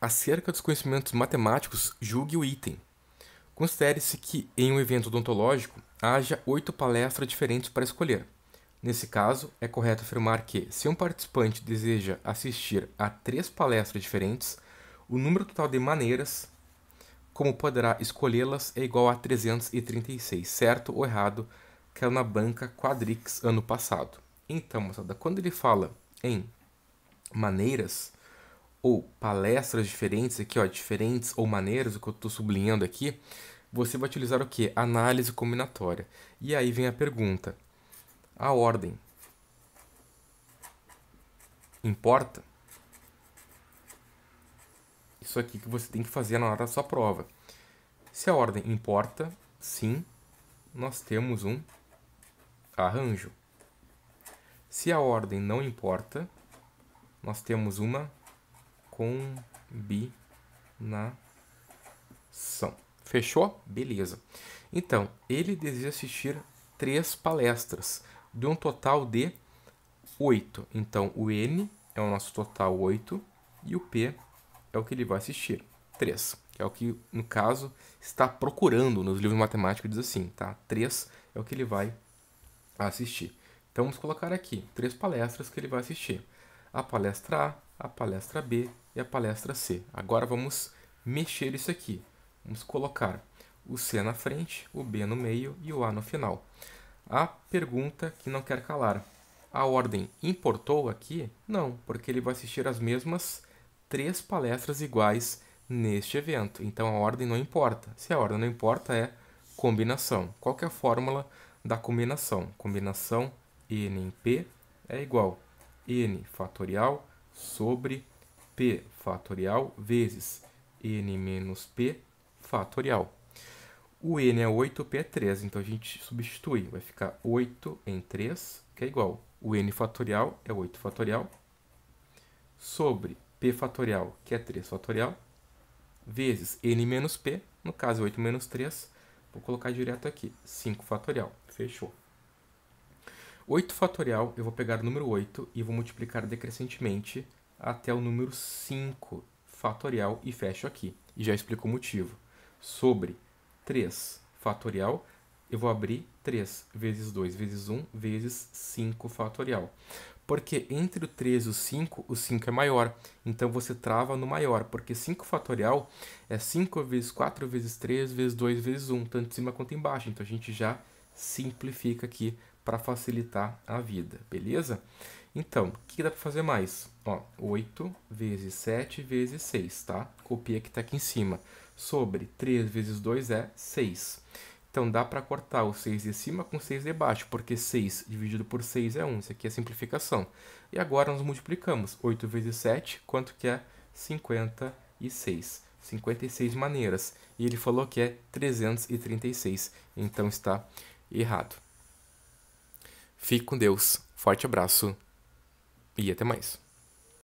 Acerca dos conhecimentos matemáticos, julgue o item. Considere-se que, em um evento odontológico, haja oito palestras diferentes para escolher. Nesse caso, é correto afirmar que, se um participante deseja assistir a três palestras diferentes, o número total de maneiras como poderá escolhê-las é igual a 336, certo ou errado, Que é na banca Quadrix ano passado. Então, moçada, quando ele fala em maneiras, ou palestras diferentes aqui, ó, diferentes ou maneiras, o que eu estou sublinhando aqui, você vai utilizar o que? Análise combinatória. E aí vem a pergunta: a ordem importa? Isso aqui que você tem que fazer na hora da sua prova. Se a ordem importa, sim, nós temos um arranjo. Se a ordem não importa, nós temos uma combinação. Fechou? Beleza. Então, ele deseja assistir três palestras, de um total de oito. Então, o N é o nosso total oito e o P é o que ele vai assistir, três. Que é o que, no caso, está procurando nos livros matemáticos, diz assim, tá? Três é o que ele vai assistir. Então, vamos colocar aqui três palestras que ele vai assistir. A palestra A, a palestra B e a palestra C. Agora vamos mexer isso aqui. Vamos colocar o C na frente, o B no meio e o A no final. A pergunta que não quer calar. A ordem importou aqui? Não, porque ele vai assistir as mesmas três palestras iguais neste evento. Então a ordem não importa. Se a ordem não importa, é combinação. Qual é a fórmula da combinação? Combinação n em p é igual n fatorial sobre p fatorial vezes n menos p fatorial. O n é 8, o p é 3, então a gente substitui, vai ficar 8 em 3, que é igual. O n fatorial é 8 fatorial sobre p fatorial, que é 3 fatorial, vezes n menos p, no caso 8 é menos 3, vou colocar direto aqui, 5 fatorial. Fechou. 8 fatorial, eu vou pegar o número 8 e vou multiplicar decrescentemente até o número 5 fatorial e fecho aqui. E já explico o motivo. Sobre 3 fatorial, eu vou abrir 3 vezes 2 vezes 1 vezes 5 fatorial. Porque entre o 3 e o 5, o 5 é maior. Então você trava no maior, porque 5 fatorial é 5 vezes 4 vezes 3 vezes 2 vezes 1, tanto em cima quanto embaixo. Então a gente já simplifica aqui para facilitar a vida, beleza? Então, o que dá para fazer mais? Ó, 8 vezes 7 vezes 6, tá? Copia que está aqui em cima. Sobre 3 vezes 2 é 6. Então, dá para cortar o 6 de cima com 6 de baixo, porque 6 dividido por 6 é 1. Isso aqui é simplificação. E agora nós multiplicamos. 8 vezes 7, quanto que é? 56. 56 maneiras. E ele falou que é 336, então está errado. Fique com Deus, forte abraço e até mais.